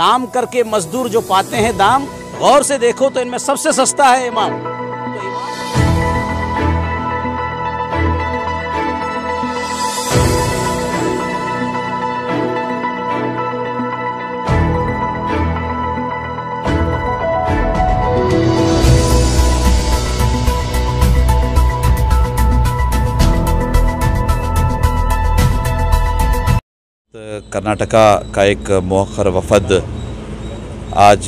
काम करके मजदूर जो पाते हैं दाम गौर से देखो तो इनमें सबसे सस्ता है इमाम कर्नाटका का एक मौखर वफद आज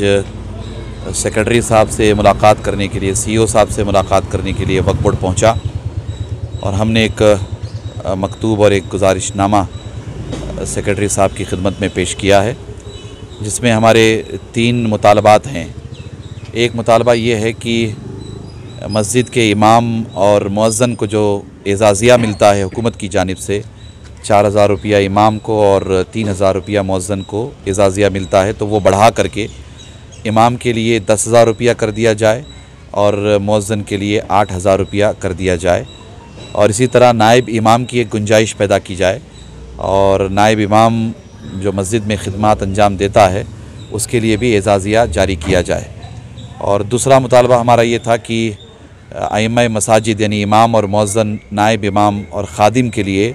सेक्रेटरी साहब से मुलाकात करने के लिए सीईओ साहब से मुलाकात करने के लिए वक्फ बोर्ड पहुँचा और हमने एक मकतूब और एक गुजारिशनामा सेक्रेटरी साहब की खिदमत में पेश किया है जिसमें हमारे तीन मुतालबात हैं एक मुतालबा ये है कि मस्जिद के इमाम और मज़न को जो एजाज़िया मिलता है हुकूमत की जानब से चार हज़ार रुपया इमाम को और तीन हज़ार रुपया मौजन को एजाज़िया मिलता है तो वो बढ़ा करके इमाम के लिए दस हज़ार रुपया कर दिया जाए और मौजन के लिए आठ हज़ार रुपया कर दिया जाए और इसी तरह नायब इमाम की एक गुंजाइश पैदा की जाए और नायब इमाम जो मस्जिद में खदमात अंजाम देता है उसके लिए भी एजाज़िया जारी किया जाए और दूसरा मुतालबा हमारा ये था कि आइम मसाजिद यानी इमाम और मौजन नायब इमाम और ख़ादिम के लिए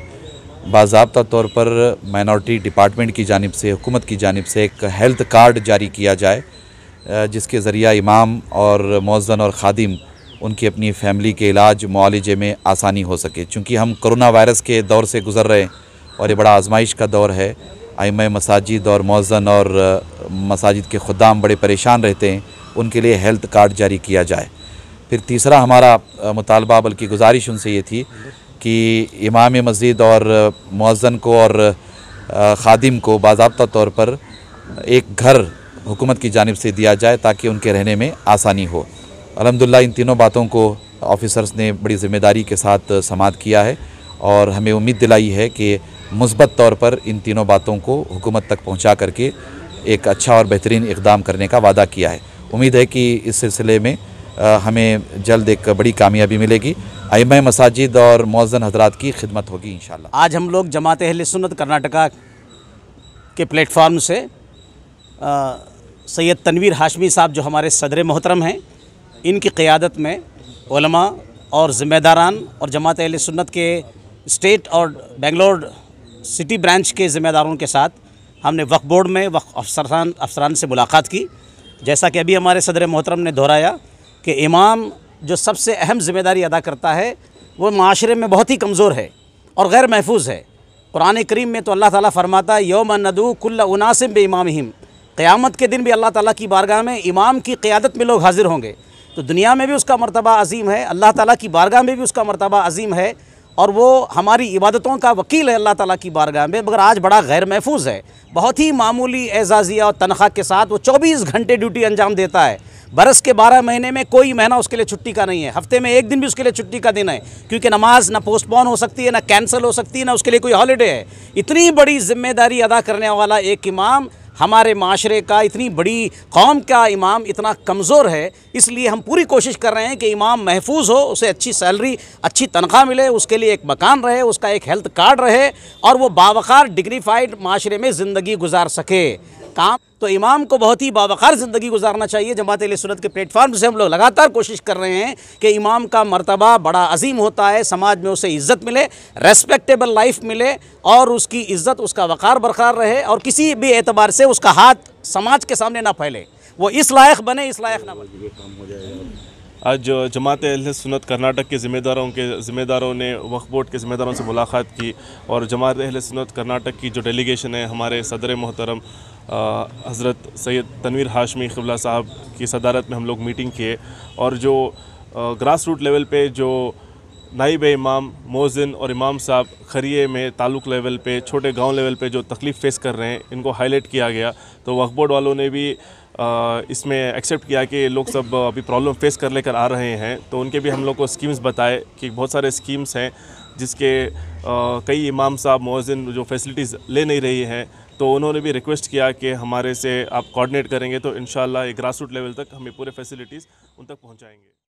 बाबा तौर पर माइनॉरिटी डिपार्टमेंट की जानब से हुकूमत की जानब से एक हेल्थ कार्ड जारी किया जाए जिसके ज़रिए इमाम और मौजन और खादिम उनकी अपनी फैमिली के इलाज मुआलजे में आसानी हो सके चूँकि हम करोना वायरस के दौर से गुज़र रहे हैं और ये बड़ा आजमाइश का दौर है आईम मसाजिद और मौजन और मसाजिद के खुदाम बड़े परेशान रहते हैं उनके लिए हेल्थ कार्ड जारी किया जाए फिर तीसरा हमारा मुतालबा बल्कि गुजारिश उनसे ये थी कि इमाम मस्जिद और मौजन को और खादिम को बाबा तौर पर एक घर हुकूमत की जानब से दिया जाए ताकि उनके रहने में आसानी हो अलहमदिल्ला इन तीनों बातों को ऑफिसर्स ने बड़ी ज़िम्मेदारी के साथ समात किया है और हमें उम्मीद दिलाई है कि मुस्बत तौर पर इन तीनों बातों को हुकूमत तक पहुँचा करके एक अच्छा और बेहतरीन इकदाम करने का वादा किया है उम्मीद है कि इस सिलसिले में हमें जल्द एक बड़ी कामयाबी मिलेगी अम मसाजिद और मौजन हजरात की खिदमत होगी इन आज हम लोग जमात अहल सुनत कर्नाटका के प्लेटफार्म से सैयद तनवीर हाशमी साहब जो हमारे सदर मोहतरम हैं इनकी क़्यादत में और ज़िम्मेदारान और जमात अहल सुन्नत के स्टेट और बेंगलोर सिटी ब्रांच के ज़िम्मेदारों के साथ हमने वक्फ बोर्ड में वक्फ अफसरान अफसरान से मुलाकात की जैसा कि अभी हमारे सदर मोहतरम ने दोहराया कि इमाम जो सबसे अहम जिम्मेदारी अदा करता है वो माशरे में बहुत ही कमज़ोर है और गैर महफूज है कुरान करीम में तो अल्लाह ताला फरमाता है योम नदू कुल्ल उनासिम बे इमाम क़्यामत के दिन भी अल्लाह ताला की बारगाह में इमाम की क़्यादत में लोग हाज़िर होंगे तो दुनिया में भी उसका मरतबा अजीम है अल्लाह ताला की बारगाह में भी उसका मरतबा अजीम है और वो हमारी इबादतों का वकील है अल्लाह ताला की बारगाह में मगर आज बड़ा गैर महफूज है बहुत ही मामूली एजाजिया और तनख्वाह के साथ वो 24 घंटे ड्यूटी अंजाम देता है बरस के 12 महीने में कोई महीना उसके लिए छुट्टी का नहीं है हफ्ते में एक दिन भी उसके लिए छुट्टी का दिन है क्योंकि नमाज ना पोस्टपोन हो सकती है ना कैंसिल हो सकती है ना उसके लिए कोई हॉलीडे है इतनी बड़ी जिम्मेदारी अदा करने वाला एक इमाम हमारे माशरे का इतनी बड़ी कौम का इमाम इतना कमज़ोर है इसलिए हम पूरी कोशिश कर रहे हैं कि इमाम महफूज हो उसे अच्छी सैलरी अच्छी तनख्वाह मिले उसके लिए एक मकान रहे उसका एक हेल्थ कार्ड रहे और वो बावकार डिग्रीफाइड माशरे में ज़िंदगी गुजार सके काम तो इमाम को बहुत ही बावकार ज़िंदगी गुजारना चाहिए जमात सुनत के प्लेटफार्म से हम लोग लगातार कोशिश कर रहे हैं कि इमाम का मरतबा बड़ा अजीम होता है समाज में उसे इज़्ज़त मिले रेस्पेक्टेबल लाइफ मिले और उसकी इज़्ज़त उसका वक़ार बरकरार रहे और किसी भी एतबार से उसका हाथ समाज के सामने ना फैले वो इस लायक बने इस लायक ना बने आज जमात सुन्नत कर्नाटक के ज़िम्मेदारों के ज़िम्मेदारों ने वक्फ बोर्ड के ज़िम्मेदारों से मुलाकात की और जमात अहल सुन्नत कर्नाटक की जो डेलीगेशन है हमारे सदर मोहतरम हज़रत सैद तनवीर हाशमी खबला साहब की सदारत में हम लोग मीटिंग किए और जो ग्रास रूट लेवल पे जो नाइब इमाम मोजिन और इमाम साहब खरिए में ताल्लुक लेवल पे छोटे गांव लेवल पे जो तकलीफ़ फेस कर रहे हैं इनको हाईलाइट किया गया तो वक्फ बोर्ड वालों ने भी इसमें एक्सेप्ट किया कि लोग सब अभी प्रॉब्लम फेस कर लेकर आ रहे हैं तो उनके भी हम लोग को स्कीम्स बताए कि बहुत सारे स्कीम्स हैं जिसके कई इमाम साहब मोजिन जो फैसिलिटीज़ ले नहीं रही हैं तो उन्होंने भी रिक्वेस्ट किया कि हमारे से आप कोऑर्डिनेट करेंगे तो इन ग्रास रूट लेवल तक हमें पूरे फैसिलिटीज़ उन तक पहुँचाएँगे